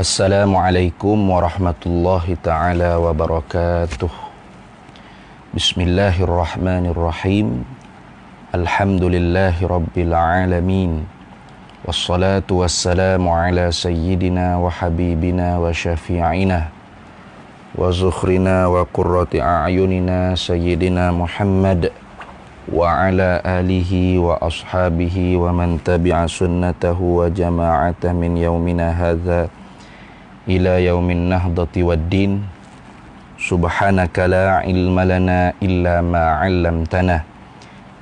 السلام عليكم ورحمة الله تعالى وبركاته بسم الله الرحمن الرحيم الحمد لله رب العالمين والصلاة والسلام على سيدنا وحبيبنا وشفيعنا وزخرنا وقرة أعيننا سيدنا محمد وعلى آله وأصحابه ومن تبع سنته وجماعة من يومنا هذا إلى يوم النهضة والدين سبحانك لا علم لنا إلا ما علمتنا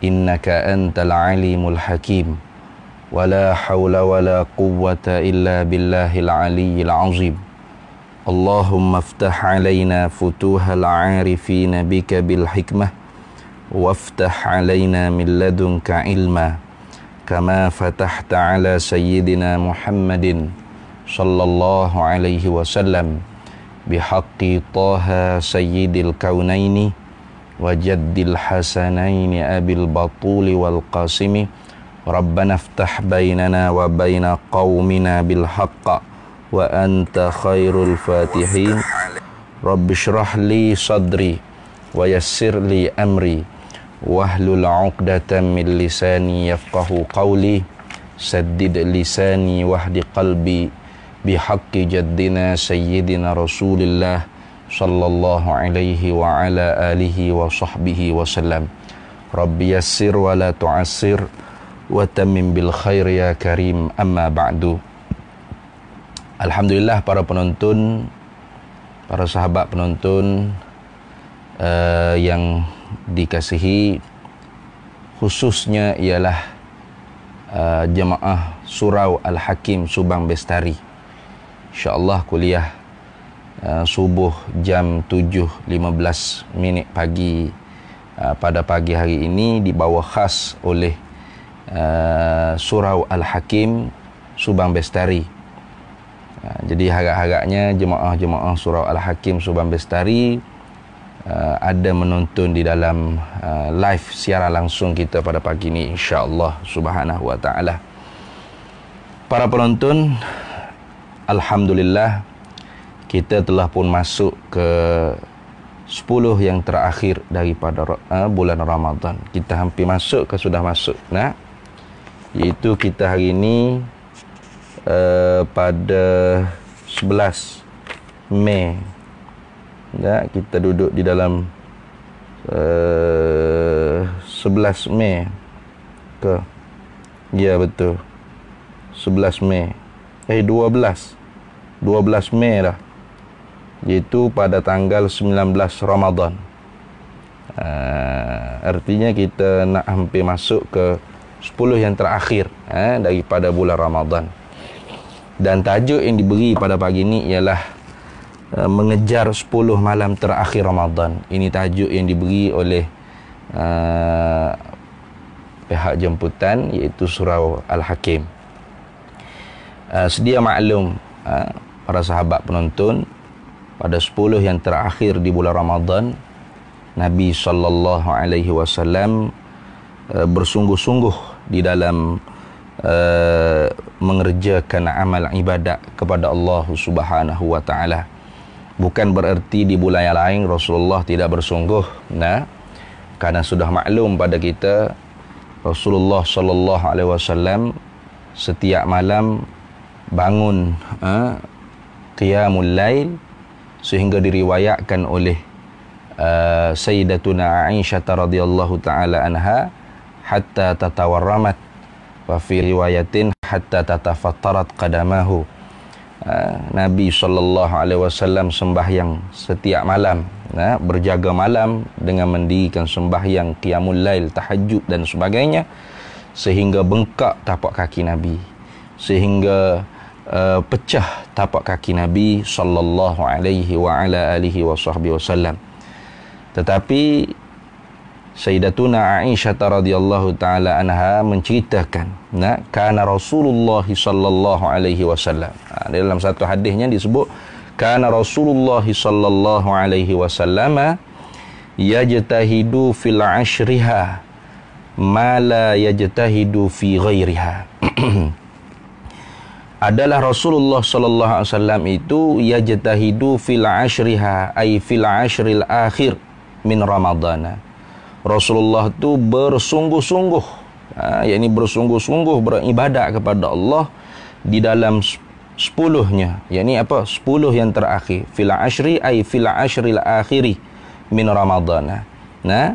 إنك أنت العليم الحكيم ولا حول ولا قوة إلا بالله العلي العظيم اللهم افتح علينا فتوح العارفين بك بالحكمة وافتح علينا من لدنك علما كما فتحت على سيدنا محمد صلى الله عليه وسلم بحق طه سيد الكونين وجد الحسنين أبي البطول والقاسم ربنا افتح بيننا وبين قومنا بالحق وأنت خير الفاتحين رب اشرح لي صدري ويسر لي أمري واهل عقدة من لساني يفقه قولي سدد لساني واهد قلبي بحق جدنا سيدنا رسول الله alihi wa عليه wa sallam. وصحبه وسلم رب يسر ولا تعسر وتمم bil khair ya karim. بعد الحمد Alhamdulillah. para penonton para sahabat penonton uh, yang dikasihi khususnya ialah uh, jemaah surau al-hakim subang bestari insyaallah kuliah uh, subuh jam 7.15 minit pagi uh, pada pagi hari ini dibawa khas oleh uh, surau al-hakim subang bestari uh, jadi harap-harapnya jemaah-jemaah surau al-hakim subang bestari uh, ada menonton di dalam uh, live siaran langsung kita pada pagi ini insyaallah subhanahu wa taala para penonton Alhamdulillah kita telah pun masuk ke 10 yang terakhir daripada eh, bulan Ramadhan. Kita hampir masuk ke sudah masuk. Nah, iaitu kita hari ini uh, pada 11 Mei. Nah, kita duduk di dalam uh, eh, 11 Mei ke Ya betul. 11 Mei. Eh 12 12 Mei dah Iaitu pada tanggal 19 Ramadhan. uh, Artinya kita nak hampir masuk ke 10 yang terakhir eh, Daripada bulan Ramadhan. Dan tajuk yang diberi pada pagi ini ialah uh, Mengejar 10 malam terakhir Ramadhan. Ini tajuk yang diberi oleh uh, Pihak jemputan iaitu Surau Al-Hakim Ah, sedia maklum uh, para sahabat penonton pada 10 yang terakhir di bulan Ramadan Nabi sallallahu alaihi wasallam ah, bersungguh-sungguh di dalam uh, mengerjakan amal ibadat kepada Allah Subhanahu wa taala bukan bererti di bulan yang lain Rasulullah tidak bersungguh nah kerana sudah maklum pada kita Rasulullah sallallahu alaihi wasallam setiap malam bangun ha, qiyamul lail sehingga diriwayatkan oleh uh, Sayyidatuna Aisyah radhiyallahu taala anha hatta tatawarramat wa fi riwayatin hatta tatafattarat qadamahu ha, Nabi sallallahu alaihi wasallam sembahyang setiap malam ha, berjaga malam dengan mendirikan sembahyang qiyamul lail tahajud dan sebagainya sehingga bengkak tapak kaki Nabi sehingga uh, pecah tapak kaki Nabi sallallahu alaihi wa ala alihi wasallam. Tetapi Sayyidatuna Aisyah radhiyallahu taala anha menceritakan, nah, kana Rasulullah sallallahu alaihi wasallam. Ha, dalam satu hadisnya disebut kana Rasulullah sallallahu alaihi wasallam yajtahidu fil ashriha ma la yajtahidu fi ghairiha. adalah Rasulullah sallallahu alaihi wasallam itu yajtahidu fil ashriha ai fil ashril akhir min Ramadhan. Rasulullah tu bersungguh-sungguh ha, yakni bersungguh-sungguh beribadah kepada Allah di dalam sepuluhnya yakni apa sepuluh yang terakhir fil ashri ai fil ashril akhiri min Ramadhan. nah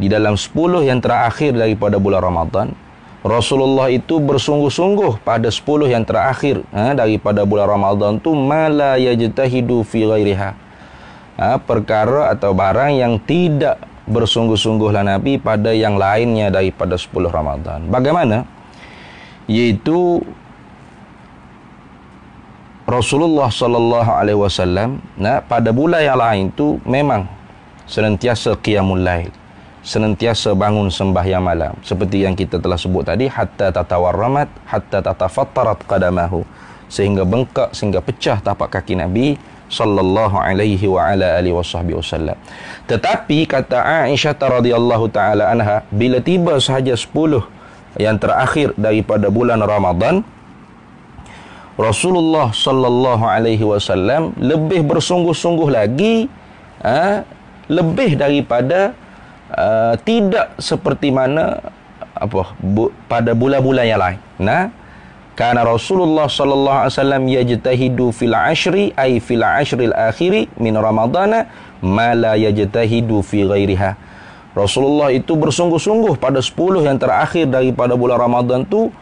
di dalam sepuluh yang terakhir daripada bulan Ramadhan. Rasulullah itu bersungguh-sungguh pada 10 yang terakhir ha, daripada bulan Ramadhan tu mala jeta fi ghairiha. Ha, perkara atau barang yang tidak bersungguh-sungguhlah Nabi pada yang lainnya daripada 10 Ramadhan. Bagaimana? Yaitu Rasulullah sallallahu alaihi wasallam nah pada bulan yang lain tu memang senantiasa kiamulail senantiasa bangun sembahyang malam seperti yang kita telah sebut tadi hatta tatawarramat hatta tatafattarat qadamahu sehingga bengkak sehingga pecah tapak kaki Nabi sallallahu alaihi wa ala alihi washabbi wasallam tetapi kata Aisyah radhiyallahu taala anha bila tiba sahaja 10 yang terakhir daripada bulan Ramadan Rasulullah sallallahu alaihi wasallam lebih bersungguh-sungguh lagi ha, lebih daripada Uh, tidak seperti mana apa bu, pada bulan-bulan yang lain. Nah, karena Rasulullah sallallahu alaihi wasallam yajtahidu fil ashri ay fil ashril akhiri min Ramadhana ma la yajtahidu fi ghairiha. Rasulullah itu bersungguh-sungguh pada 10 yang terakhir daripada bulan Ramadhan tu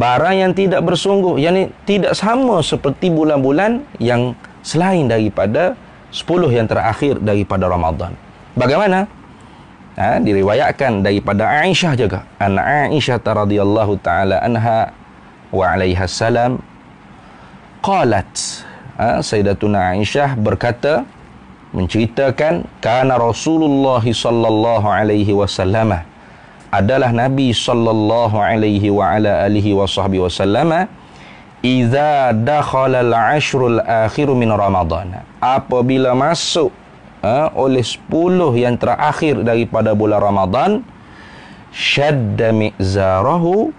barang yang tidak bersungguh yakni tidak sama seperti bulan-bulan yang selain daripada 10 yang terakhir daripada Ramadhan. Bagaimana? ha, diriwayatkan daripada Aisyah juga an Aisyah radhiyallahu taala anha wa alaiha salam qalat ha, sayyidatuna Aisyah berkata menceritakan kana Rasulullah sallallahu alaihi wasallam adalah Nabi sallallahu alaihi wa ala alihi wa wasallam idza dakhala al-ashrul akhir min ramadan apabila masuk ha, oleh sepuluh yang terakhir daripada bulan Ramadan syadda mizarahu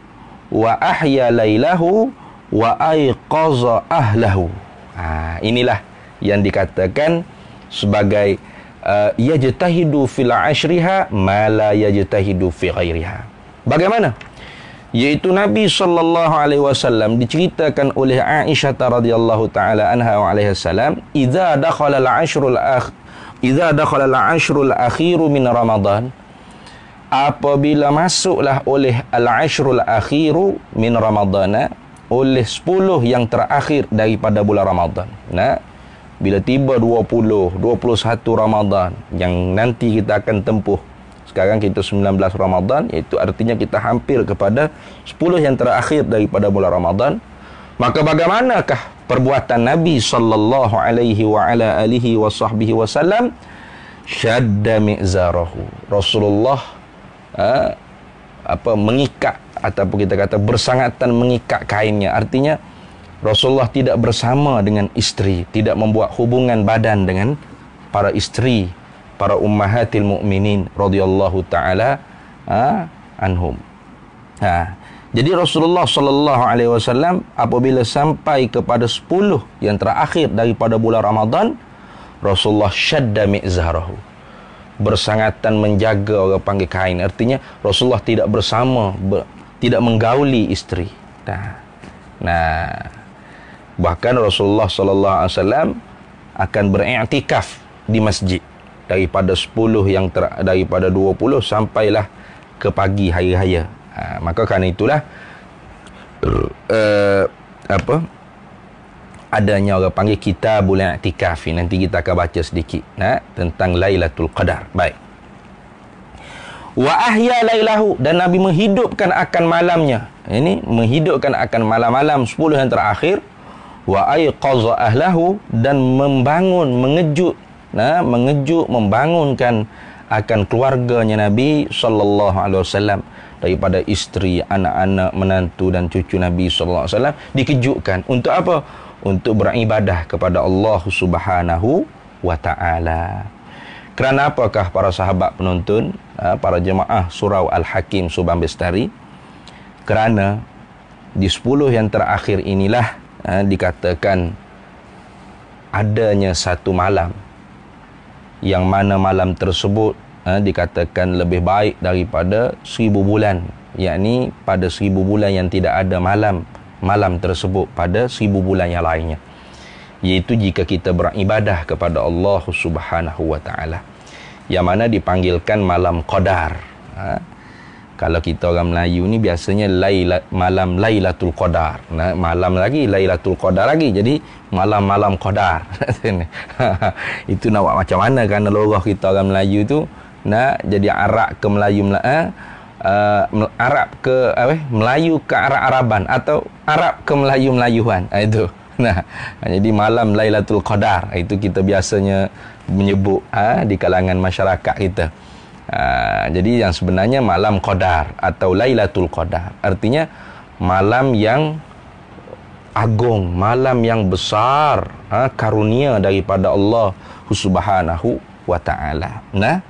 wa ahya lailahu wa ayqaza ahlahu ha, inilah yang dikatakan sebagai uh, yajtahidu fil ashriha ma la yajtahidu fi ghairiha bagaimana yaitu nabi sallallahu alaihi wasallam diceritakan oleh Aisyah radhiyallahu taala anha wa alaihi salam idza dakhala al ashrul akh Iza dakhala al-ashrul akhiru min Ramadan Apabila masuklah oleh al-ashrul akhiru min Ramadan eh, Oleh sepuluh yang terakhir daripada bulan Ramadan Nah, bila tiba 20, 21 Ramadan Yang nanti kita akan tempuh Sekarang kita 19 Ramadan Itu artinya kita hampir kepada sepuluh yang terakhir daripada bulan Ramadan Maka bagaimanakah perbuatan Nabi sallallahu alaihi wa ala alihi wa wasallam syadda mizarahu. Rasulullah ha, apa mengikat ataupun kita kata bersangatan mengikat kainnya. Artinya Rasulullah tidak bersama dengan isteri, tidak membuat hubungan badan dengan para isteri, para ummahatil mukminin radhiyallahu taala ha, anhum. Ha, jadi Rasulullah sallallahu alaihi wasallam apabila sampai kepada 10 yang terakhir daripada bulan Ramadan, Rasulullah syadda mizharahu. Bersangatan menjaga orang panggil kain. Artinya Rasulullah tidak bersama ber, tidak menggauli isteri. Nah. Nah. Bahkan Rasulullah sallallahu alaihi wasallam akan beriktikaf di masjid daripada 10 yang ter, daripada 20 sampailah ke pagi hari-hari ha, maka kerana itulah uh, apa adanya orang panggil kita boleh bulan iktikaf nanti kita akan baca sedikit nah ha, tentang lailatul qadar baik wa ahya lailahu dan nabi menghidupkan akan malamnya ini menghidupkan akan malam-malam sepuluh yang terakhir wa ayqaza ahlahu dan membangun mengejut nah mengejut membangunkan akan keluarganya nabi sallallahu alaihi wasallam daripada isteri, anak-anak, menantu dan cucu Nabi sallallahu alaihi wasallam dikejutkan untuk apa? Untuk beribadah kepada Allah Subhanahu wa taala. Kerana apakah para sahabat penonton, ha, para jemaah surau Al-Hakim Subang Bestari? Kerana di sepuluh yang terakhir inilah ha, dikatakan adanya satu malam yang mana malam tersebut ha, dikatakan lebih baik daripada seribu bulan yakni pada seribu bulan yang tidak ada malam malam tersebut pada seribu bulan yang lainnya iaitu jika kita beribadah kepada Allah Subhanahu wa taala yang mana dipanggilkan malam qadar ha, kalau kita orang Melayu ni biasanya laila, malam Lailatul Qadar. Nah, malam lagi Lailatul Qadar lagi. Jadi malam-malam Qadar. Itu nak buat macam mana kerana lorah kita orang Melayu tu nah jadi arak ke Melayu Melaka eh? Uh, Arab ke apa uh, Melayu ke Arab Araban atau Arab ke Melayu Melayuan uh, ah, itu nah jadi malam Lailatul Qadar itu kita biasanya menyebut uh, di kalangan masyarakat kita uh, jadi yang sebenarnya malam Qadar atau Lailatul Qadar artinya malam yang agung malam yang besar uh, karunia daripada Allah Subhanahu Wataala. nah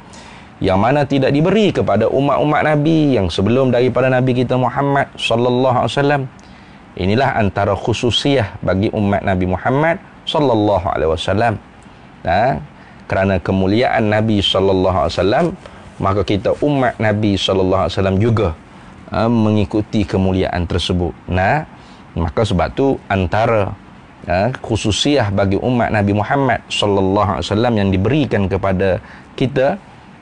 yang mana tidak diberi kepada umat-umat Nabi yang sebelum daripada Nabi kita Muhammad sallallahu alaihi wasallam. Inilah antara khususiah bagi umat Nabi Muhammad sallallahu alaihi wasallam. Nah, ha? kerana kemuliaan Nabi sallallahu alaihi wasallam, maka kita umat Nabi sallallahu alaihi wasallam juga ha, mengikuti kemuliaan tersebut. Nah, maka sebab tu antara ha, khususiah bagi umat Nabi Muhammad sallallahu alaihi wasallam yang diberikan kepada kita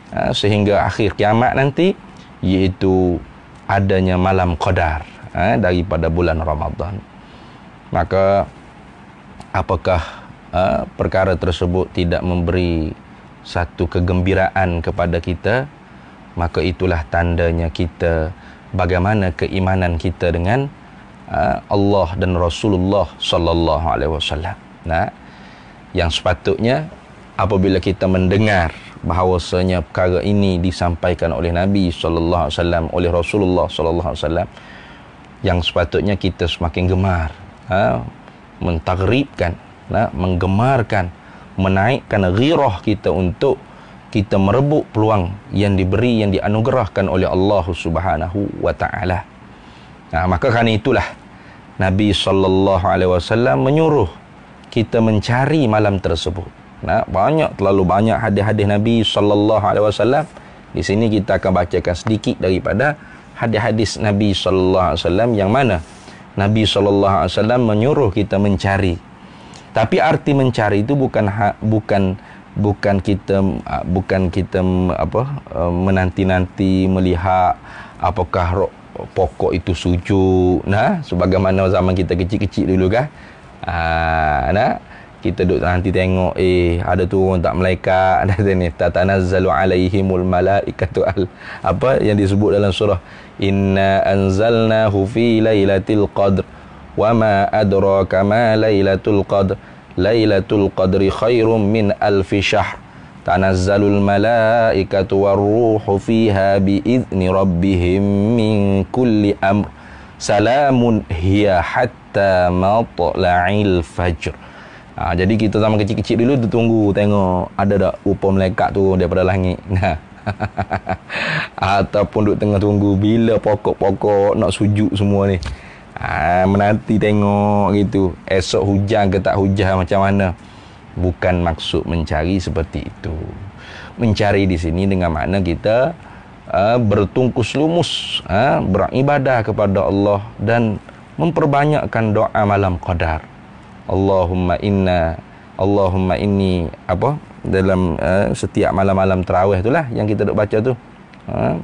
Ah, sehingga akhir kiamat nanti iaitu adanya malam qadar ah, daripada bulan Ramadan. Maka apakah ah, perkara tersebut tidak memberi satu kegembiraan kepada kita maka itulah tandanya kita bagaimana keimanan kita dengan Allah dan Rasulullah sallallahu alaihi wasallam. Nah, yang sepatutnya apabila kita mendengar bahawasanya perkara ini disampaikan oleh Nabi sallallahu alaihi wasallam oleh Rasulullah sallallahu alaihi wasallam yang sepatutnya kita semakin gemar ha, mentagribkan ha, menggemarkan menaikkan ghirah kita untuk kita merebut peluang yang diberi yang dianugerahkan oleh Allah Subhanahu wa taala. Nah, ha, maka kerana itulah Nabi sallallahu alaihi wasallam menyuruh kita mencari malam tersebut. Nah, banyak terlalu banyak hadis-hadis Nabi sallallahu alaihi wasallam. Di sini kita akan bacakan sedikit daripada hadis-hadis Nabi sallallahu alaihi wasallam yang mana Nabi sallallahu alaihi wasallam menyuruh kita mencari. Tapi arti mencari itu bukan ha, bukan bukan kita ah, bukan kita mm, apa eh, menanti-nanti melihat apakah pokok itu sujud nah sebagaimana zaman kita kecil-kecil dulu kah Aa, ah, nah kita duduk nanti tengok eh ada turun tak malaikat ada sini tatanazzalu alaihimul malaikatu al apa yang disebut dalam surah inna anzalnahu fi lailatul qadr wa ma adraka ma lailatul qadr lailatul qadri khairum min alf syahr tanazzalul malaikatu war ruhu fiha bi idzni rabbihim min kulli amr salamun hiya hatta matla'il fajr Ha, jadi kita sama kecil-kecil dulu tu tunggu tengok ada tak upo melekat tu daripada langit. Nah. Ha. Ataupun duk tengah tunggu bila pokok-pokok nak sujuk semua ni. Ha, menanti tengok gitu. Esok hujan ke tak hujan macam mana. Bukan maksud mencari seperti itu. Mencari di sini dengan makna kita uh, bertungkus lumus. Uh, beribadah kepada Allah dan memperbanyakkan doa malam qadar. Allahumma inna Allahumma inni apa dalam uh, setiap malam-malam terawih itulah yang kita duk baca tu ha uh,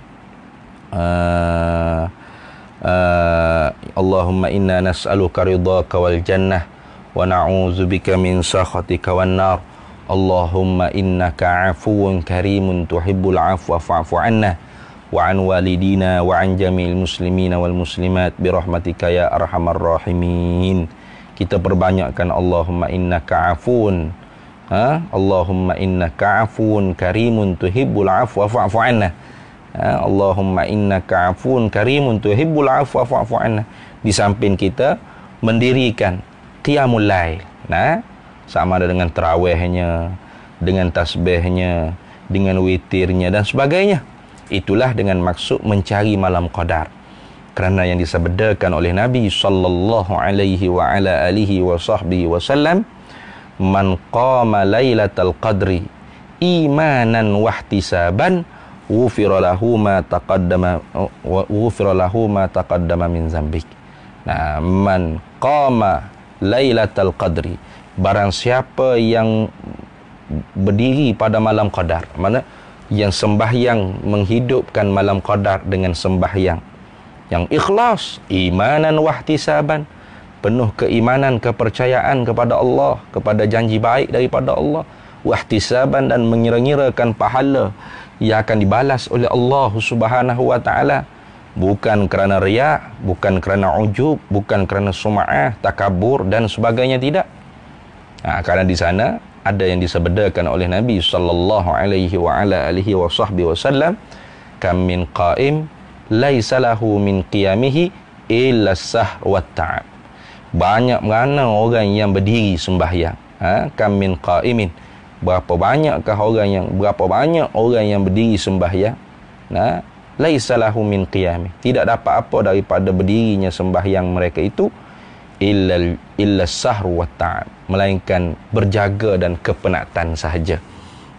uh, Allahumma inna nas'aluka ridhaka wal jannah wa na'uzubika min sakhatika wan nar Allahumma innaka afuwun karimun tuhibbul afwa fa'a'fu anna wa an walidina wa an jamil muslimina wal muslimat bi rahmatika ya arhamar rahimin kita perbanyakkan Allahumma innaka afun ha? Allahumma innaka afun karimun tuhibbul afwa fa'fu anna ha? Allahumma innaka afun karimun tuhibbul afwa fa'fu anna di samping kita mendirikan qiyamul lail nah ha? sama ada dengan terawihnya, dengan tasbihnya dengan witirnya dan sebagainya itulah dengan maksud mencari malam qadar kerana yang disabdakan oleh Nabi sallallahu alaihi wa ala alihi wa sahbihi wasallam man qama lailatal qadri imanan wahtisaban ghufira lahu ma taqaddama ghufira lahu ma taqaddama min zambik nah man qama lailatal qadri barang siapa yang berdiri pada malam qadar mana yang sembahyang menghidupkan malam qadar dengan sembahyang yang ikhlas imanan wahtisaban penuh keimanan kepercayaan kepada Allah kepada janji baik daripada Allah wahtisaban dan mengira-ngirakan pahala yang akan dibalas oleh Allah Subhanahu wa taala bukan kerana riak bukan kerana ujub bukan kerana sumaah takabur dan sebagainya tidak ha, kerana di sana ada yang disebedakan oleh Nabi sallallahu alaihi wa ala alihi wa wasallam kam min qaim laisalahu min qiyamihi illa sahwat ta'ab. Banyak mana orang yang berdiri sembahyang. Ha? Kam min qa'imin. Berapa banyakkah orang yang berapa banyak orang yang berdiri sembahyang? Nah, ha? laisalahu min qiyamih. Tidak dapat apa daripada berdirinya sembahyang mereka itu illa illa sahru wa ta'ab. Melainkan berjaga dan kepenatan sahaja.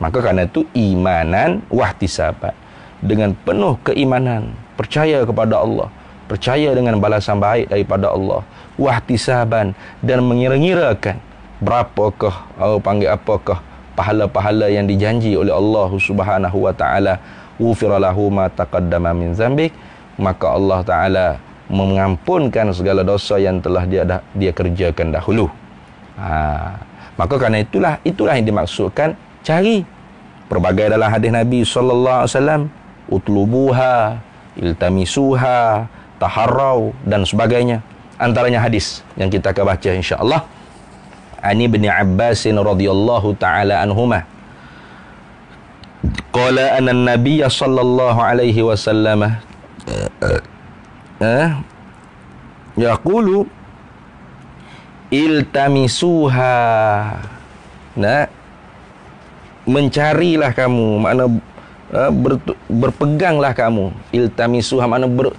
Maka kerana itu imanan wahdi sahabat Dengan penuh keimanan, percaya kepada Allah percaya dengan balasan baik daripada Allah wahtisaban dan mengira-ngirakan berapakah atau panggil apakah pahala-pahala yang dijanji oleh Allah Subhanahu wa taala ufira ma taqaddama min zambik maka Allah taala mengampunkan segala dosa yang telah dia dia kerjakan dahulu. Ha. maka karena itulah itulah yang dimaksudkan cari berbagai dalam hadis Nabi sallallahu alaihi wasallam utlubuha iltamisuha, taharau dan sebagainya. Antaranya hadis yang kita akan baca insya-Allah. Ani bin Abbas radhiyallahu taala anhumah. Qala anna an-nabiy sallallahu alaihi wasallam eh yaqulu iltamisuha nah mencarilah kamu makna Ha, ber, berpeganglah kamu iltamisu ha, mana ber,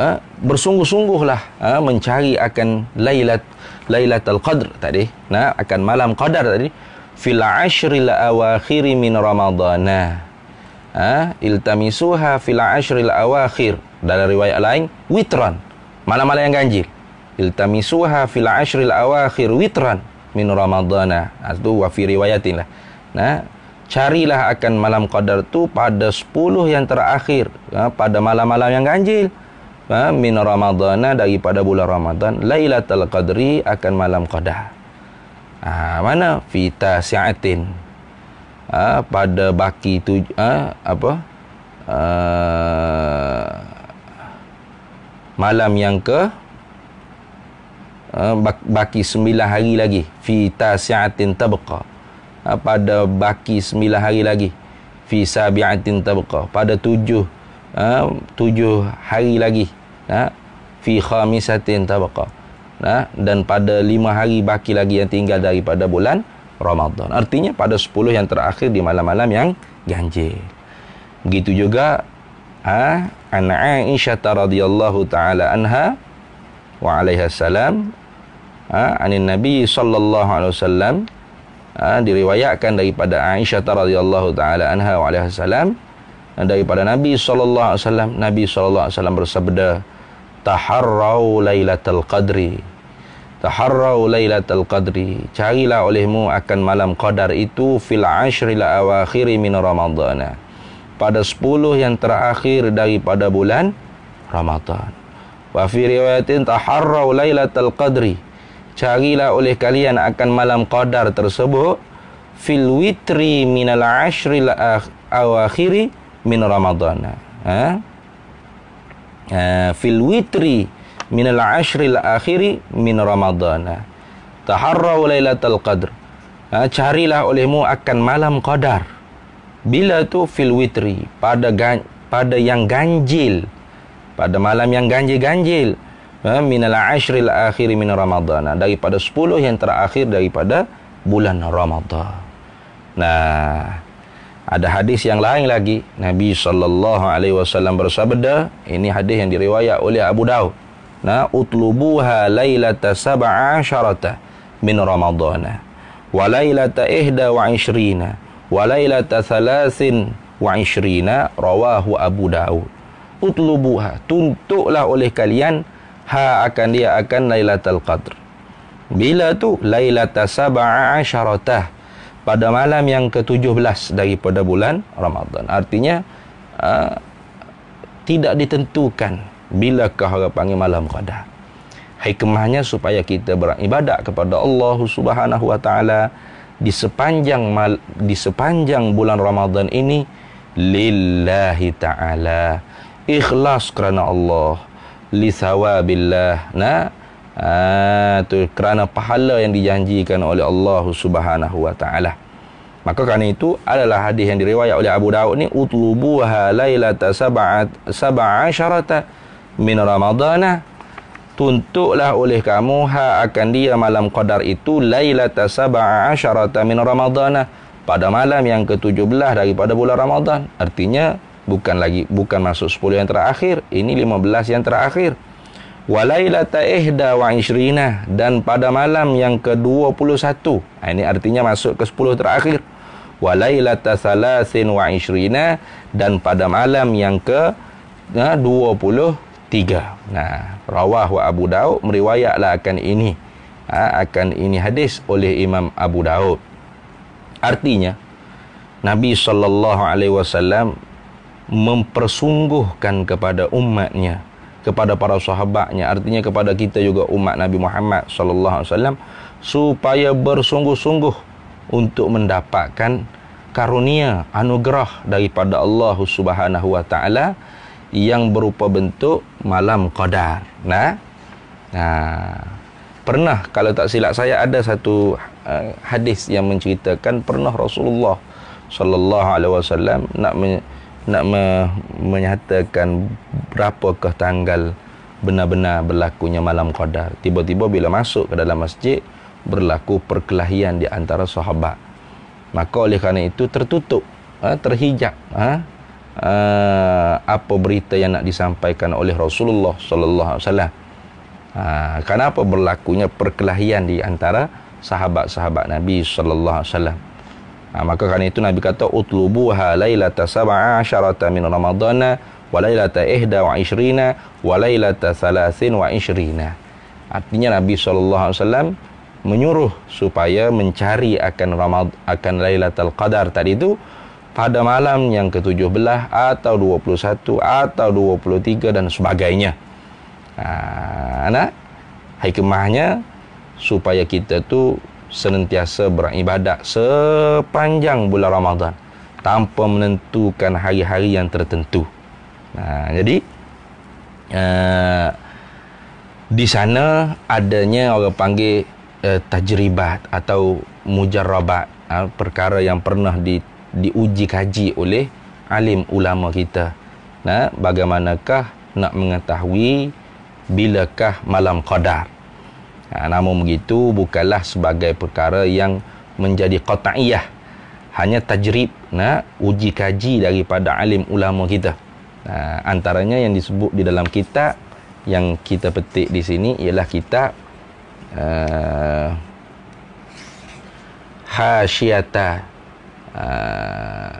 ha, bersungguh-sungguhlah ha, mencari akan lailat lailatul qadr tadi nah akan malam qadar tadi fil ashril awakhir min ramadhan ha iltamisuha fil ashril awakhir dalam riwayat lain witran malam-malam yang ganjil iltamisuha fil ashril awakhir witran min ramadhan itu ha, wa fi riwayatin lah nah carilah akan malam qadar tu pada 10 yang terakhir ya, pada malam-malam yang ganjil ya, min ramadana daripada bulan ramadan lailatul qadri akan malam qadar ha, mana fita sa'atin ha, pada baki tu ha, apa ha, malam yang ke ha, baki 9 hari lagi fita sa'atin tabqa Ah, pada baki sembilan hari lagi fi sabiatin tabqa pada tujuh, ha, ah, 7 hari lagi ha, fi khamisatin tabqa ha, dan pada lima hari baki lagi yang tinggal daripada bulan Ramadan artinya pada sepuluh yang terakhir di malam-malam yang ganjil begitu juga ha, an Aisyah radhiyallahu taala anha wa alaiha salam ha, anin nabi sallallahu alaihi wasallam ha, diriwayatkan daripada Aisyah radhiyallahu taala anha wa alaihi salam daripada Nabi sallallahu alaihi wasallam Nabi sallallahu alaihi wasallam bersabda taharrau lailatul qadri taharrau lailatul qadri carilah olehmu akan malam qadar itu fil ashril awakhir min ramadhan pada 10 yang terakhir daripada bulan Ramadhan wa fi riwayatin taharrau lailatul qadri carilah oleh kalian akan malam qadar tersebut fil witri minal ashril ah- awakhiri min ramadhana ha? ha? fil witri minal ashril akhiri min ramadhana taharraw laylatal qadr ha? carilah olehmu akan malam qadar bila tu fil witri pada pada yang ganjil pada malam yang ganjil-ganjil Ha, minal ashril akhir min Ramadhan. Nah, ha, daripada sepuluh yang terakhir daripada bulan Ramadhan. Nah, ada hadis yang lain lagi. Nabi sallallahu alaihi wasallam bersabda, ini hadis yang diriwayat oleh Abu Daud. Nah, utlubuha lailata sab'asyarata min Ramadhan. Wa lailata ihda wa ishrina. Wa lailata wa ishrina. Rawahu Abu Daud. Utlubuha. Tuntuklah oleh kalian ha akan dia akan Lailatul Qadr. Bila tu Lailatul Sab'ah pada malam yang ke-17 daripada bulan Ramadan. Artinya uh, tidak ditentukan bilakah orang panggil malam qadar. Hikmahnya supaya kita beribadat kepada Allah Subhanahu wa taala di sepanjang mal, di sepanjang bulan Ramadan ini lillahi taala ikhlas kerana Allah li sawabilah na ha, tu kerana pahala yang dijanjikan oleh Allah Subhanahu wa taala maka kerana itu adalah hadis yang diriwayat oleh Abu Dawud ni utlubu halailata sab'at sab'asharata min ramadana tuntuklah oleh kamu ha akan dia malam qadar itu lailata sab'asharata min ramadana pada malam yang ke-17 daripada bulan Ramadan artinya bukan lagi bukan masuk 10 yang terakhir ini 15 yang terakhir walailata ihda wa ishrina dan pada malam yang ke-21 ha, ini artinya masuk ke 10 terakhir walailata salasin wa ishrina dan pada malam yang ke 23 ha, nah rawah wa abu daud meriwayatlah akan ini ha, akan ini hadis oleh imam abu daud artinya Nabi saw mempersungguhkan kepada umatnya kepada para sahabatnya artinya kepada kita juga umat Nabi Muhammad sallallahu alaihi wasallam supaya bersungguh-sungguh untuk mendapatkan karunia anugerah daripada Allah Subhanahu wa taala yang berupa bentuk malam qadar nah nah pernah kalau tak silap saya ada satu uh, hadis yang menceritakan pernah Rasulullah sallallahu alaihi wasallam nak men- nak me- menyatakan berapakah tanggal benar-benar berlakunya malam qadar. Tiba-tiba bila masuk ke dalam masjid, berlaku perkelahian di antara sahabat. Maka oleh kerana itu tertutup, ha, terhijab ha, ha, apa berita yang nak disampaikan oleh Rasulullah sallallahu alaihi wasallam. kenapa berlakunya perkelahian di antara sahabat-sahabat Nabi sallallahu alaihi wasallam? Ha, maka kerana itu Nabi kata "Utlubuha halailata sab'a syarata min Ramadan wa lailata ihda wa ishrina wa lailata salasin wa ishrina. Artinya Nabi SAW menyuruh supaya mencari akan Ramad, akan Lailatul Qadar tadi itu pada malam yang ke-17 atau 21 atau 23 dan sebagainya. Ha, anak, hikmahnya supaya kita tu senantiasa beribadat sepanjang bulan Ramadhan tanpa menentukan hari-hari yang tertentu. Nah, jadi uh, di sana adanya orang panggil uh, tajribat atau mujarabat uh, ha, perkara yang pernah di, diuji kaji oleh alim ulama kita. Nah, bagaimanakah nak mengetahui bilakah malam qadar? Ha, namun begitu bukanlah sebagai perkara yang menjadi qata'iyah. Hanya tajrib nak uji kaji daripada alim ulama kita. Ha, antaranya yang disebut di dalam kitab yang kita petik di sini ialah kitab uh, Hasyiata uh,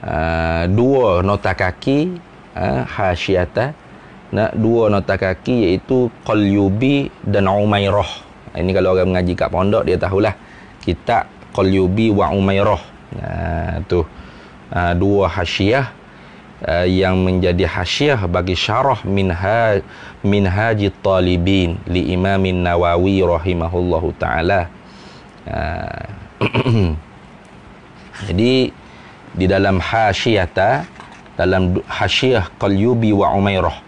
uh, dua nota kaki uh, Hasyiata nak dua nota kaki iaitu Qalyubi dan Umairah. Ha, ini kalau orang mengaji kat pondok dia tahulah. Kita Qalyubi wa Umairah. Nah ha, tu. Ha, dua hasiah ha, yang menjadi hasiah bagi syarah minha minhaji talibin li Imam Nawawi rahimahullahu taala. Ha. Jadi di dalam hasiah ta dalam hasiah Qalyubi wa Umairah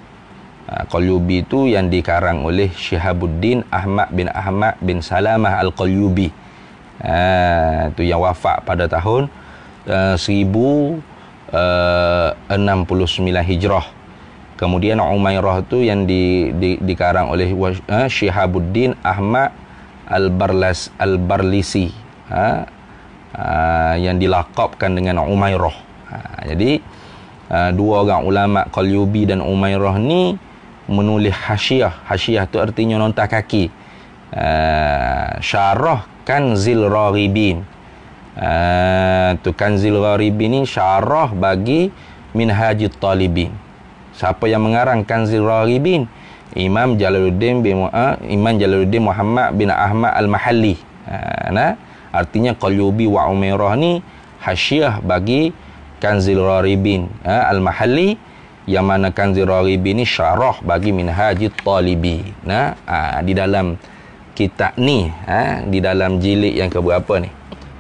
Ah, Qalyubi itu yang dikarang oleh Syihabuddin Ahmad bin Ahmad bin Salamah Al-Qalyubi. Itu ah, yang wafat pada tahun ah, uh, 1069 Hijrah. Kemudian Umairah itu yang di, di, dikarang oleh uh, Syihabuddin Ahmad Al-Barlas, Al-Barlisi. Uh, uh, yang dilakopkan dengan Umairah. Uh, jadi, uh, dua orang ulama Qalyubi dan Umairah ni menulis hasyiah hasyiah tu artinya nota kaki uh, syarah kanzil raghibin uh, ah, tu kanzil raghibin ni syarah bagi minhajut talibin siapa yang mengarang kanzil raghibin Imam Jalaluddin bin uh, Imam Jalaluddin Muhammad bin Ahmad Al-Mahalli. Uh, nah, artinya Qalyubi wa Umairah ni hasyiah bagi Kanzil Raribin uh, Al-Mahalli yang mana Kanzi Raghibi ni syarah bagi Minhaj Talibi. Nah, ha, di dalam kitab ni, ha, di dalam jilid yang keberapa ni?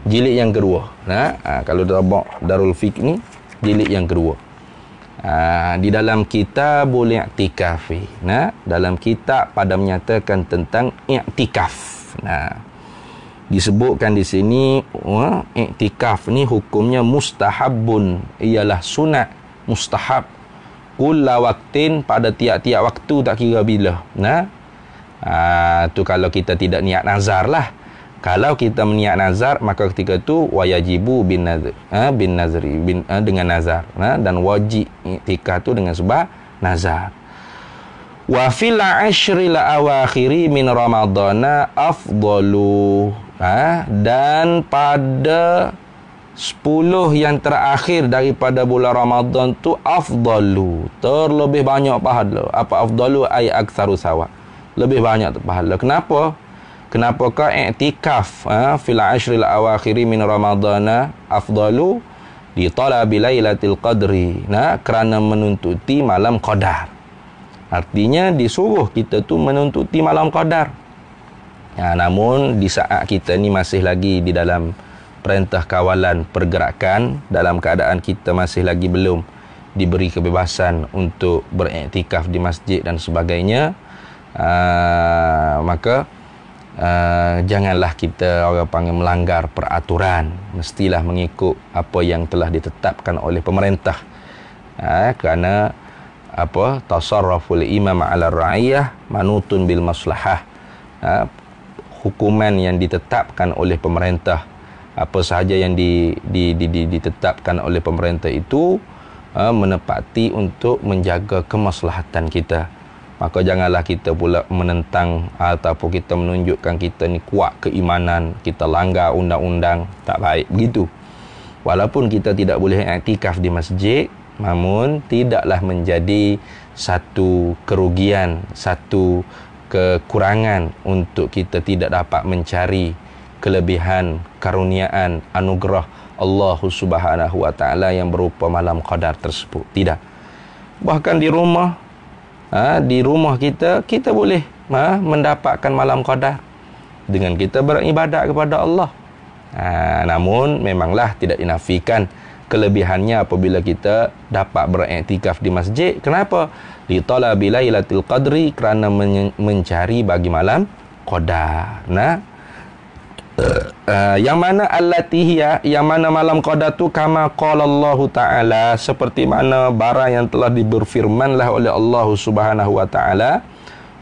Jilid yang kedua. Nah, ha, kalau dah bawa Darul fik ni, jilid yang kedua. Ha, di dalam kitab boleh i'tikaf. Nah, dalam kitab pada menyatakan tentang i'tikaf. Nah, disebutkan di sini i'tikaf ni hukumnya mustahabun ialah sunat mustahab kulla waktin pada tiap-tiap waktu tak kira bila. Nah. Ha, tu kalau kita tidak niat nazar lah. Kalau kita meniat nazar maka ketika tu wajibu bin nazar ha, bin nazri bin ha, dengan nazar ha, dan wajib ketika tu dengan sebab nazar. Wa fil ashril awakhiri min ramadhana afdalu ha, dan pada Sepuluh yang terakhir daripada bulan Ramadhan tu afdalu. Terlebih banyak pahala. Apa afdalu ay aktsaru sawab. Lebih banyak pahala. Kenapa? Kenapa Kenapakah i'tikaf ha, fil ashril awakhiri min Ramadana afdalu di talabi lailatul qadri. Nah, kerana menuntuti malam qadar. Artinya disuruh kita tu menuntuti malam qadar. Ya, namun di saat kita ni masih lagi di dalam perintah kawalan pergerakan dalam keadaan kita masih lagi belum diberi kebebasan untuk beriktikaf di masjid dan sebagainya aa, ah, maka aa, ah, janganlah kita orang panggil melanggar peraturan mestilah mengikut apa yang telah ditetapkan oleh pemerintah aa, ah, kerana apa tasarruful imam ala ra'iyah manutun bil maslahah ha, hukuman yang ditetapkan oleh pemerintah apa sahaja yang di, di, di, di, ditetapkan oleh pemerintah itu uh, menepati untuk menjaga kemaslahatan kita. Maka janganlah kita pula menentang ataupun kita menunjukkan kita ni kuat keimanan, kita langgar undang-undang, tak baik begitu. Walaupun kita tidak boleh iktikaf di masjid, namun tidaklah menjadi satu kerugian, satu kekurangan untuk kita tidak dapat mencari kelebihan karuniaan anugerah Allah Subhanahu wa taala yang berupa malam qadar tersebut tidak bahkan di rumah ha, di rumah kita kita boleh ha, mendapatkan malam qadar dengan kita beribadat kepada Allah ha, namun memanglah tidak dinafikan kelebihannya apabila kita dapat beriktikaf di masjid kenapa li talabi lailatul qadri kerana mencari bagi malam qadar nah Uh, uh, yang mana alatihia yang mana malam qada tu kama qala Allah taala seperti mana barang yang telah diberfirmanlah oleh Allah Subhanahu wa taala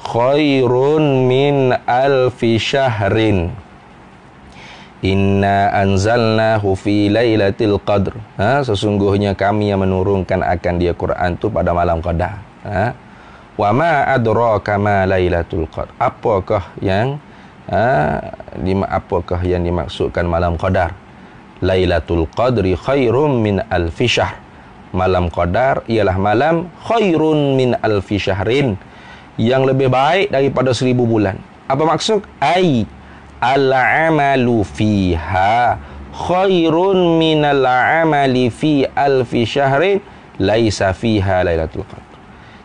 khairun min alfi syahrin Inna anzalna fi lailatul qadr. Ha, sesungguhnya kami yang menurunkan akan dia Quran tu pada malam qada. Ha. wama ma adraka ma qadr. Apakah yang ha, apakah yang dimaksudkan malam qadar Lailatul Qadri khairun min alfi syahr malam qadar ialah malam khairun min alfi syahrin yang lebih baik daripada seribu bulan apa maksud ai al amalu fiha khairun min al amali fi alfi syahrin laisa fiha lailatul qadar.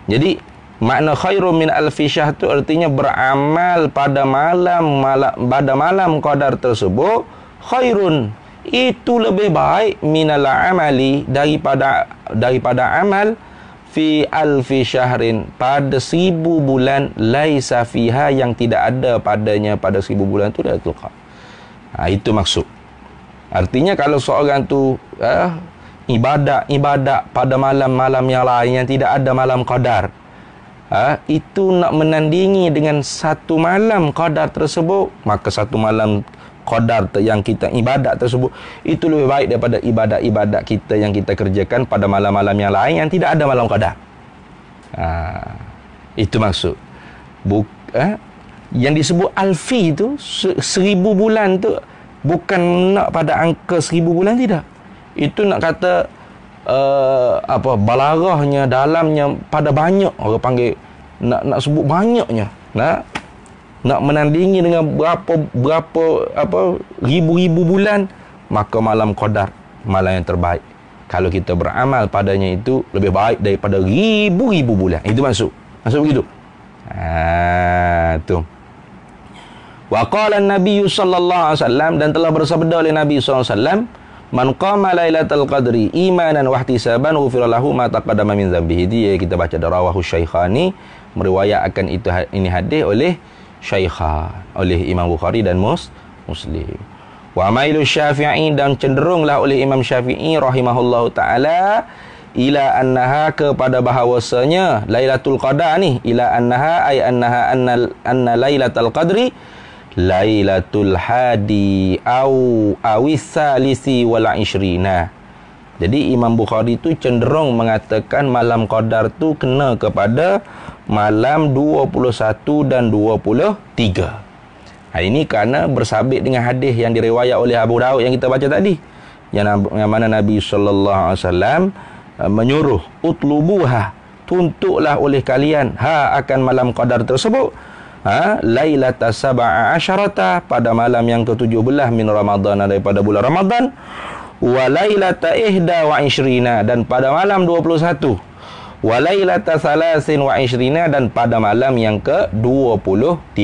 jadi Makna khairum min alfi syah tu artinya beramal pada malam, malam pada malam qadar tersebut khairun itu lebih baik minal amali daripada daripada amal fi alfi syahrin pada seribu bulan laisa fiha yang tidak ada padanya pada seribu bulan tu dah qadar. Ha, itu maksud. Artinya kalau seorang tu eh, ibadat ibadat pada malam-malam yang lain yang tidak ada malam qadar, ha, itu nak menandingi dengan satu malam qadar tersebut maka satu malam qadar yang kita ibadat tersebut itu lebih baik daripada ibadat-ibadat kita yang kita kerjakan pada malam-malam yang lain yang tidak ada malam qadar ha, itu maksud Buk, ha, yang disebut alfi itu seribu bulan tu bukan nak pada angka seribu bulan tidak itu nak kata Eh, apa balarahnya dalamnya pada banyak orang panggil nak nak sebut banyaknya nak nak menandingi dengan berapa berapa apa ribu-ribu bulan maka malam qadar malam yang terbaik kalau kita beramal padanya itu lebih baik daripada ribu-ribu bulan itu masuk masuk begitu ha tu wa qala an-nabiy sallallahu alaihi wasallam dan telah bersabda oleh nabi sallallahu alaihi wasallam Man qama lailatul qadri imanan wa ihtisaban ufira lahu ma taqaddama min dzambihi. Dia kita baca darawahu syaikhani meriwayatkan itu ha- ini hadis oleh syaikha oleh Imam Bukhari dan Muslim. Wa mailu syafi'i dan cenderunglah oleh Imam Syafi'i rahimahullahu taala ila annaha kepada bahawasanya lailatul qadar ni ila annaha ay annaha annal anna lailatul qadri Lailatul Hadi au awisalisi wal isrina. Jadi Imam Bukhari tu cenderung mengatakan malam qadar tu kena kepada malam 21 dan 23. Ha, ini kerana bersabit dengan hadis yang diriwayat oleh Abu Daud yang kita baca tadi. Yang, yang mana Nabi sallallahu alaihi wasallam eh, menyuruh utlubuha tuntuklah oleh kalian ha akan malam qadar tersebut ha, Lailata sab'a asyarata pada malam yang ke-17 min Ramadan daripada bulan Ramadan wa lailata ihda wa ishrina dan pada malam 21 wa lailata salasin wa ishrina dan pada malam yang ke-23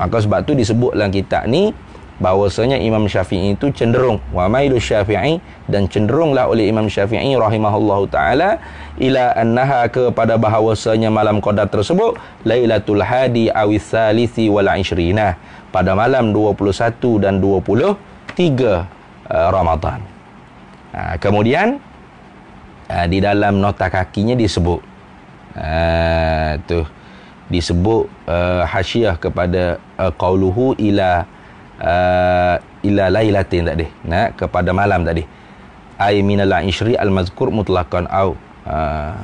maka sebab tu disebutlah kitab ni bahwasanya Imam Syafi'i itu cenderung wa mailu Syafi'i dan cenderunglah oleh Imam Syafi'i rahimahullahu taala ila annaha kepada bahwasanya malam qadar tersebut Lailatul Hadi awis salisi wal ishrina pada malam 21 dan 23 uh, eh, Ramadan. Ha, kemudian ha, di dalam nota kakinya disebut ha, tu disebut uh, eh, hasiah kepada uh, qauluhu ila uh, ila lailatin tadi nah kepada malam tadi ai minal isri al mazkur mutlaqan au ah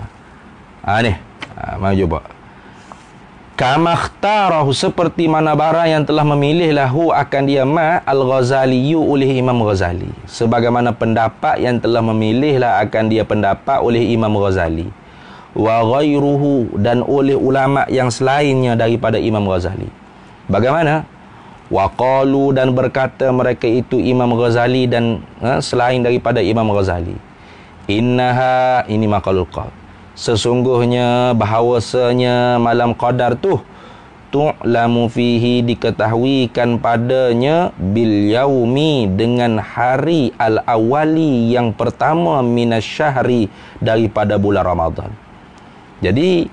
ah ni ah, cuba kama ikhtarahu seperti mana barang yang telah memilih lahu akan dia ma al ghazali oleh imam ghazali sebagaimana pendapat yang telah memilih lah akan dia pendapat oleh imam ghazali wa ghairuhu dan oleh ulama yang selainnya daripada imam ghazali bagaimana waqalu dan berkata mereka itu Imam Ghazali dan ha, selain daripada Imam Ghazali innaha ini maqalul qad sesungguhnya bahawasanya malam qadar tu tu'lamu fihi diketahuikan padanya bil yaumi dengan hari al awali yang pertama minasyahri daripada bulan Ramadan jadi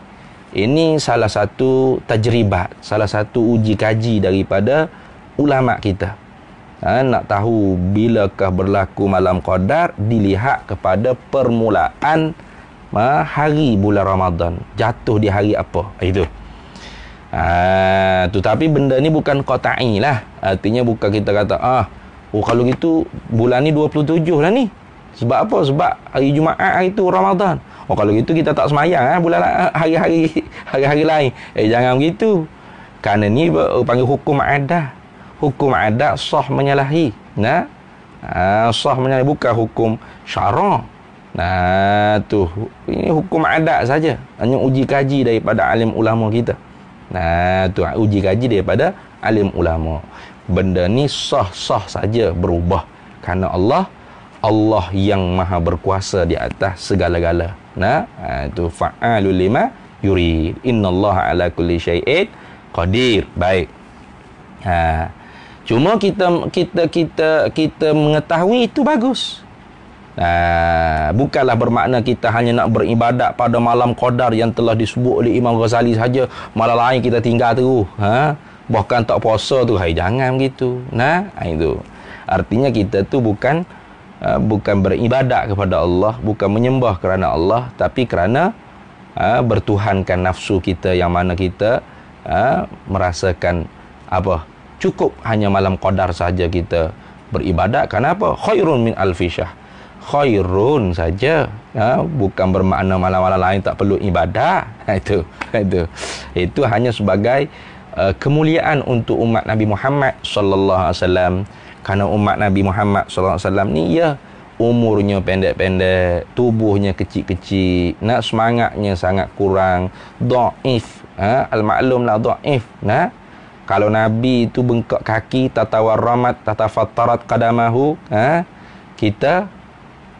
ini salah satu tajribat, salah satu uji kaji daripada ulama kita ha, nak tahu bilakah berlaku malam qadar dilihat kepada permulaan ha, hari bulan Ramadan jatuh di hari apa ha, itu ha, tu tapi benda ni bukan qata'i lah artinya bukan kita kata ah oh kalau gitu bulan ni 27 lah ni sebab apa sebab hari Jumaat hari tu Ramadan oh kalau gitu kita tak semayang eh, bulan eh, hari-hari hari-hari lain eh jangan begitu kerana ni eh, panggil hukum adah hukum adat sah menyalahi nah ha, sah menyalahi bukan hukum syarak nah tu ini hukum adat saja hanya uji kaji daripada alim ulama kita nah tu ah, uji kaji daripada alim ulama benda ni sah-sah saja berubah kerana Allah Allah yang maha berkuasa di atas segala-gala nah ha, tu fa'alul lima yurid innallaha ala kulli syai'in qadir baik ha Cuma kita kita kita kita mengetahui itu bagus. Uh, bukanlah bermakna kita hanya nak beribadat pada malam qadar yang telah disebut oleh Imam Ghazali saja malam lain kita tinggal tu ha bahkan tak puasa tu hai jangan begitu nah ha, itu artinya kita tu bukan uh, bukan beribadat kepada Allah bukan menyembah kerana Allah tapi kerana uh, bertuhankan nafsu kita yang mana kita uh, merasakan apa cukup hanya malam qadar saja kita beribadat kenapa khairun min alfishah khairun saja ha? bukan bermakna malam-malam lain tak perlu ibadah ha, itu ha, itu itu hanya sebagai uh, kemuliaan untuk umat Nabi Muhammad sallallahu alaihi wasallam kerana umat Nabi Muhammad sallallahu alaihi wasallam ni ya umurnya pendek-pendek tubuhnya kecil-kecil nak semangatnya sangat kurang daif ha? al-maklumlah daif nah ha? kalau Nabi itu bengkak kaki tatawarramat tatafattarat qadamahu ha kita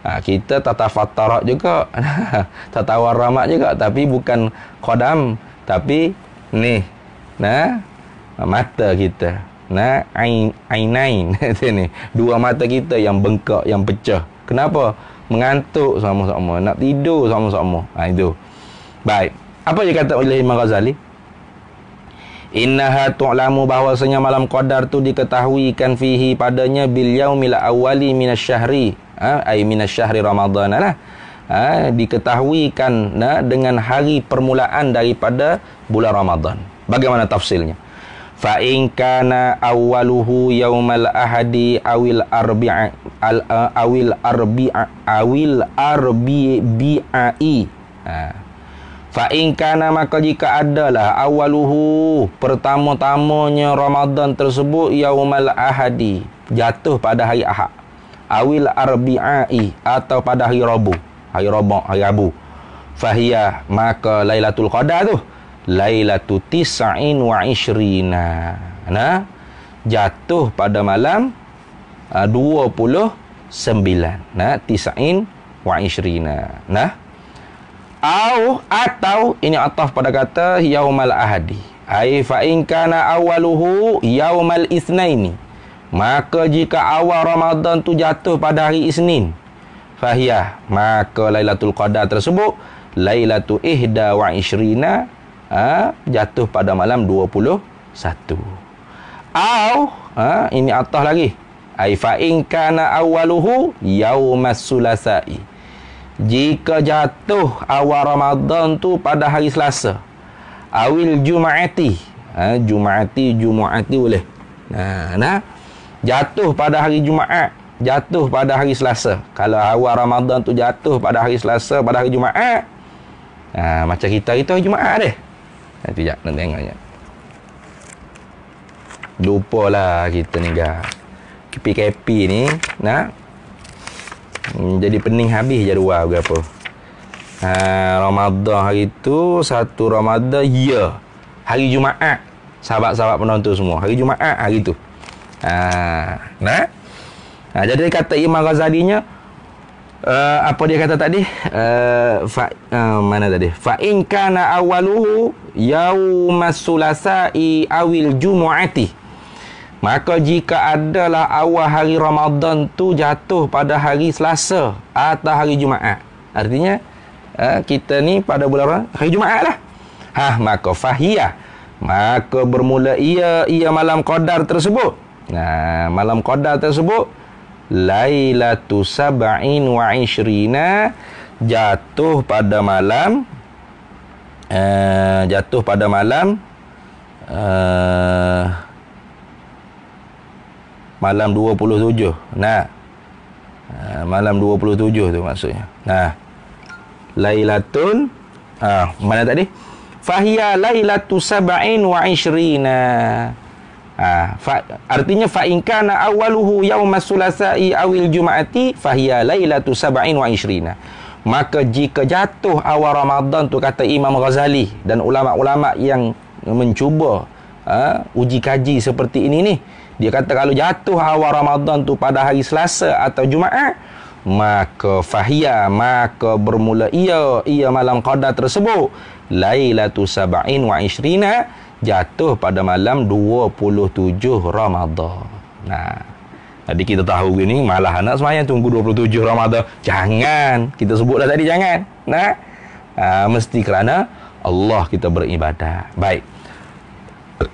ha, kita tatafattarat juga tatawarramat juga tapi bukan kodam, tapi ni nah mata kita nah ain ainain ni dua mata kita yang bengkak yang pecah kenapa mengantuk sama-sama nak tidur sama-sama ha itu baik apa yang kata oleh Imam Ghazali innaha tu'lamu bahwasanya malam qadar tu diketahui kan fihi padanya bil yaumil awwali minasyahri ha ay minasyahri ramadhana lah ha diketahui kan nah, dengan hari permulaan daripada bulan Ramadan bagaimana tafsilnya fa in kana awwaluhu yaumal ahadi awil arbi'a al, awil arbi'a awil arbi'a ha Fa in kana maka jika adalah awaluhu pertama-tamanya Ramadan tersebut yaumal ahadi jatuh pada hari Ahad. Awil arbi'ai atau pada hari Rabu. Hari Rabu, hari Rabu. Fahiya maka Lailatul Qadar tu Lailatul Tis'in wa Ishrina. Nah, jatuh pada malam uh, 29. Nah, Tis'in wa Ishrina. Nah, au atau ini ataf pada kata yaumal ahadi ai fa in kana awaluhu yaumal itsnaini maka jika awal Ramadan tu jatuh pada hari Isnin fahia maka lailatul qadar tersebut lailatul ihda wa ishrina ha, jatuh pada malam 21 au ha, ini ataf lagi ai fa in kana awaluhu yaumas sulasai jika jatuh awal Ramadan tu pada hari Selasa awil Jumaati ha, Jumaati Jumaati boleh nah ha, nah jatuh pada hari Jumaat jatuh pada hari Selasa kalau awal Ramadan tu jatuh pada hari Selasa pada hari Jumaat ha, macam kita itu hari Jumaat deh nanti ha, jap nak tengoknya lupalah kita ni gak PKP ni nah Hmm. jadi pening habis je dua berapa. Ha, Ramadan hari tu satu Ramadan ya. Yeah. Hari Jumaat. Sahabat-sahabat penonton semua. Hari Jumaat hari tu. Ha, nah. Ha, jadi kata Imam Ghazalinya uh, apa dia kata tadi? Uh, fa, uh, mana tadi? Fa in kana awaluhu yaumas sulasai awil jumu'ati. Maka jika adalah awal hari Ramadan tu jatuh pada hari Selasa atau hari Jumaat. Artinya eh, kita ni pada bulan hari Jumaat lah. Ha, maka fahia. Maka bermula ia ia malam qadar tersebut. Nah, malam qadar tersebut Lailatul Sab'in wa Ishrina jatuh pada malam uh, jatuh pada malam uh, malam 27 nah ah, malam 27 tu maksudnya nah lailatul ah mana tadi fahiya lailatu Sabain wa ishrina ah fa, artinya fa Awaluhu kana awwaluhu yaum as-sulasai awil jumaati fahiya lailatu Sabain wa ishrina maka jika jatuh awal Ramadan tu kata Imam Ghazali dan ulama-ulama yang mencuba uh, uji kaji seperti ini nih dia kata kalau jatuh awal Ramadan tu pada hari Selasa atau Jumaat, maka fahia maka bermula ia ia malam qada tersebut lailatu sabain wa ishrina jatuh pada malam 27 Ramadan. Nah, jadi kita tahu ini malah anak semayang tunggu 27 Ramadan. Jangan, kita sebutlah tadi jangan. Nah, uh, mesti kerana Allah kita beribadah. Baik.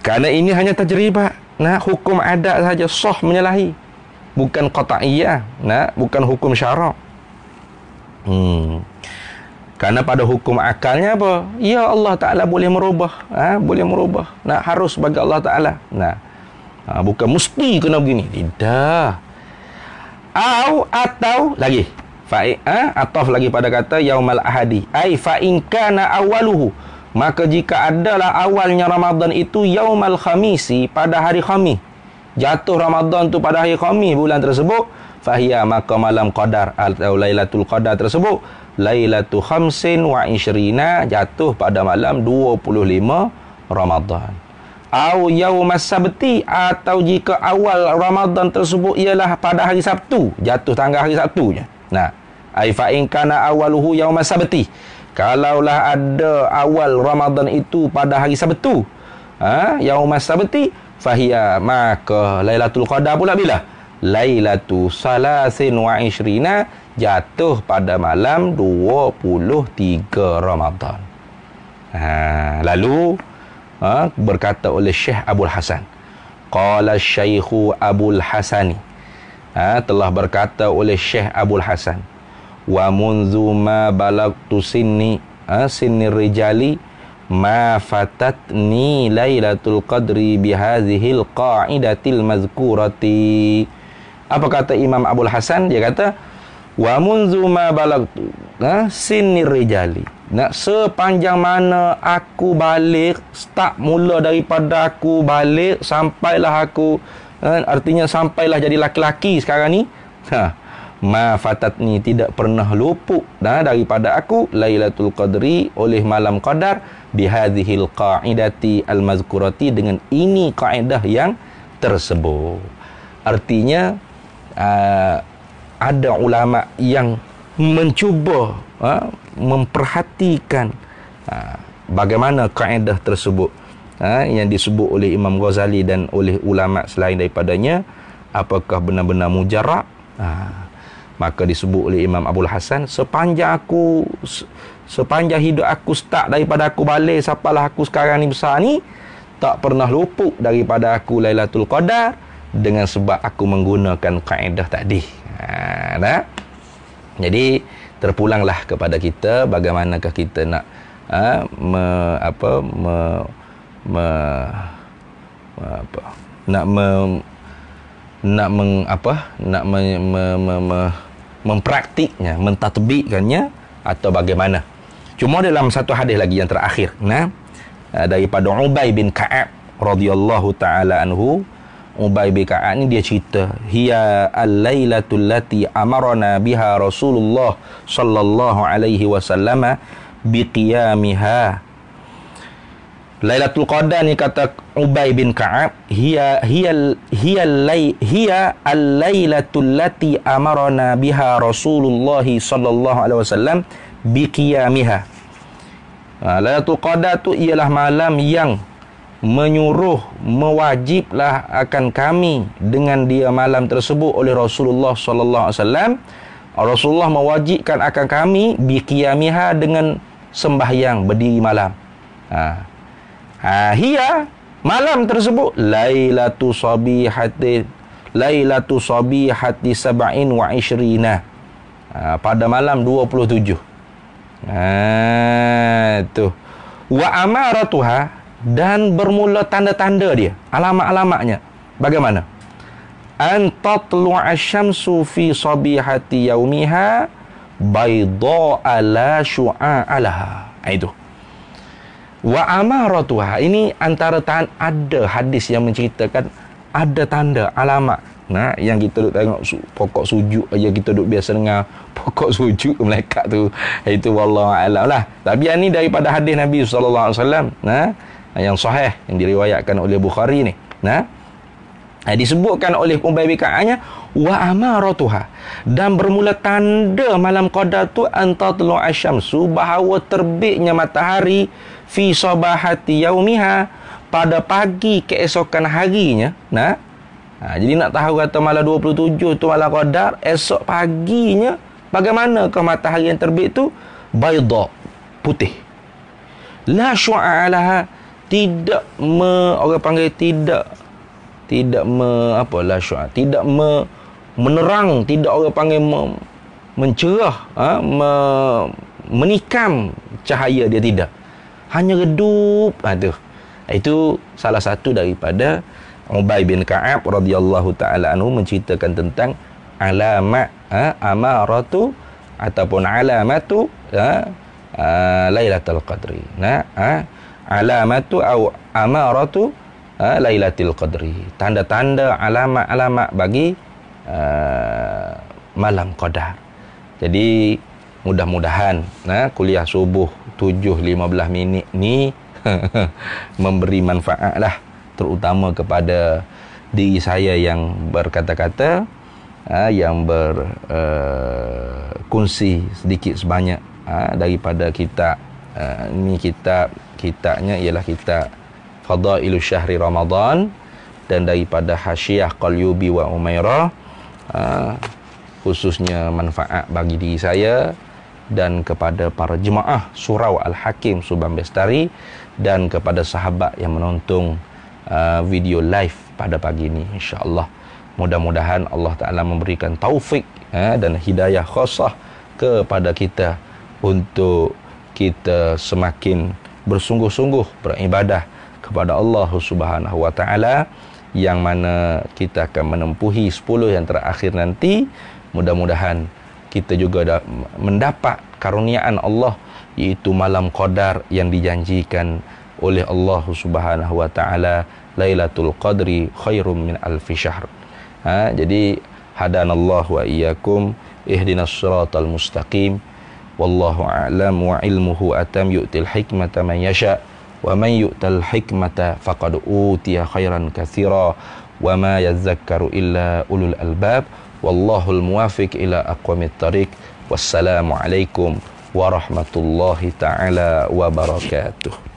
Kerana ini hanya tajribah nah hukum adat saja sah menyalahi bukan qata'iyah nah bukan hukum syarak hmm karena pada hukum akalnya apa ya Allah taala boleh merubah ha? boleh merubah nah harus bagi Allah taala nah ha, bukan mesti kena begini tidak au atau lagi fa'i ha? ataf lagi pada kata yaumal ahadi ai fa kana awwaluhu Maka jika adalah awalnya Ramadan itu yaumal khamisi pada hari khamis. Jatuh Ramadan tu pada hari khamis bulan tersebut, fahia maka malam qadar atau lailatul qadar tersebut, lailatul khamsin wa isrina jatuh pada malam 25 Ramadan. Au yaumas sabti atau jika awal Ramadan tersebut ialah pada hari Sabtu, jatuh tanggal hari Sabtunya. Nah, ai fa in kana awaluhu yaumas sabti. Kalaulah ada awal Ramadan itu pada hari Sabtu. Ha, yaum Sabti fahia maka Lailatul Qadar pula bila? Lailatul Salasin wa Ishrina jatuh pada malam 23 Ramadan. Ha, lalu ha, berkata oleh Syekh Abdul Hasan. Qala Syekhu Abdul Hasani. Ha, telah berkata oleh Syekh Abdul Hasan wa munzu ma balagtu sinni asinni ha, rijali ma fatatni lailatul qadri bihadzihil qa'idatil mazkurati apa kata Imam Abul Hasan dia kata wa munzu ma balagtu ha, sinni rijali nak sepanjang mana aku balik tak mula daripada aku balik sampailah aku ha, artinya sampailah jadi laki-laki sekarang ni ha, ma fatatni tidak pernah luput nah, daripada aku lailatul qadri oleh malam qadar bihadhil qaidati almazkurati dengan ini kaedah yang tersebut artinya uh, ada ulama yang mencuba uh, memperhatikan uh, bagaimana kaedah tersebut uh, yang disebut oleh Imam Ghazali dan oleh ulama selain daripadanya apakah benar-benar mujarab uh, Maka disebut oleh Imam Abdul Hasan Sepanjang aku Sepanjang hidup aku start daripada aku balik Sampailah aku sekarang ni besar ni Tak pernah luput daripada aku Lailatul Qadar Dengan sebab aku menggunakan kaedah tadi ha, nah. Jadi terpulanglah kepada kita Bagaimanakah kita nak ha, me, apa, me, me, apa, Nak me, nak meng, apa nak me, me, me, me, mempraktiknya mentatbikkannya atau bagaimana cuma dalam satu hadis lagi yang terakhir nah eh, daripada Ubay bin Ka'ab radhiyallahu taala anhu Ubay bin Ka'ab ni dia cerita hiya al-lailatul lati amarna biha Rasulullah sallallahu alaihi wasallama bi Lailatul Qadar ni kata Ubay bin Ka'ab hiya hiya hiya lay hiya al-lailatul lati amarna biha Rasulullah sallallahu alaihi wasallam bi qiyamiha. Ha, Lailatul Qadatu ialah malam yang menyuruh mewajiblah akan kami dengan dia malam tersebut oleh Rasulullah sallallahu alaihi wasallam Rasulullah mewajibkan akan kami bi qiyamiha dengan sembahyang berdiri malam. Ha. Ha hiya malam tersebut lailatu sabihati lailatu sabihati sab'in wa ishrina ha, pada malam 27 ha tu wa amaratuha dan bermula tanda-tanda dia alamat-alamatnya bagaimana an tatlu asyamsu fi sabihati yaumiha baydha ala syu'a ha, itu Wa amaratuha ini antara tan ada hadis yang menceritakan ada tanda alamat. Nah, yang kita duk tengok su, pokok sujud aja kita duk biasa dengar pokok sujud melekat tu. Itu wallahu a'lam lah. Tapi ini daripada hadis Nabi sallallahu alaihi wasallam, nah yang sahih yang diriwayatkan oleh Bukhari ni. Nah, Eh, disebutkan oleh Ubay bin Ka'anya wa amaratuha dan bermula tanda malam qada tu anta tulu asyamsu bahawa terbitnya matahari fi sabahati yaumiha pada pagi keesokan harinya nah ha, jadi nak tahu kata malam 27 tu malam qadar esok paginya bagaimana ke matahari yang terbit tu baydha putih la syu'a tidak me, orang panggil tidak tidak me, apa lah syuah, tidak me, menerang, tidak orang panggil me, mencerah, ha, me, menikam cahaya dia tidak. Hanya redup, ada. Ha, Itu salah satu daripada Ubay bin Ka'ab radhiyallahu taala anhu menceritakan tentang alamat ha, amaratu ataupun alamatu ha, ha, Lailatul Qadri. Nah, ha, alamatu atau amaratu ha, Lailatul Qadri. Tanda-tanda alamat-alamat bagi uh, malam qadar. Jadi mudah-mudahan ha, kuliah subuh 7.15 minit ni memberi manfaat lah terutama kepada diri saya yang berkata-kata ha, yang ber uh, kunci sedikit sebanyak ha, daripada kita uh, ni kitab kitabnya ialah kitab Fadailu Syahri Ramadan dan daripada Hasyiah Qalyubi wa Umairah ah, khususnya manfaat bagi diri saya dan kepada para jemaah Surau Al-Hakim Subang Bestari dan kepada sahabat yang menonton ah, video live pada pagi ini insyaAllah mudah-mudahan Allah Ta'ala memberikan taufik ah, dan hidayah khasah kepada kita untuk kita semakin bersungguh-sungguh beribadah kepada Allah Subhanahu wa taala yang mana kita akan menempuhi 10 yang terakhir nanti mudah-mudahan kita juga mendapat karuniaan Allah iaitu malam qadar yang dijanjikan oleh Allah Subhanahu wa taala Lailatul Qadri khairum min alfi syahr. Ha, jadi hadanallahu wa iyyakum ihdinas siratal mustaqim wallahu a'lam wa ilmuhu atam yu'til hikmata man yasha' ومن يؤت الحكمة فقد أوتي خيرا كثيرا وما يذكر إلا أولو الألباب والله الموافق إلى أقوم الطريق والسلام عليكم ورحمة الله تعالى وبركاته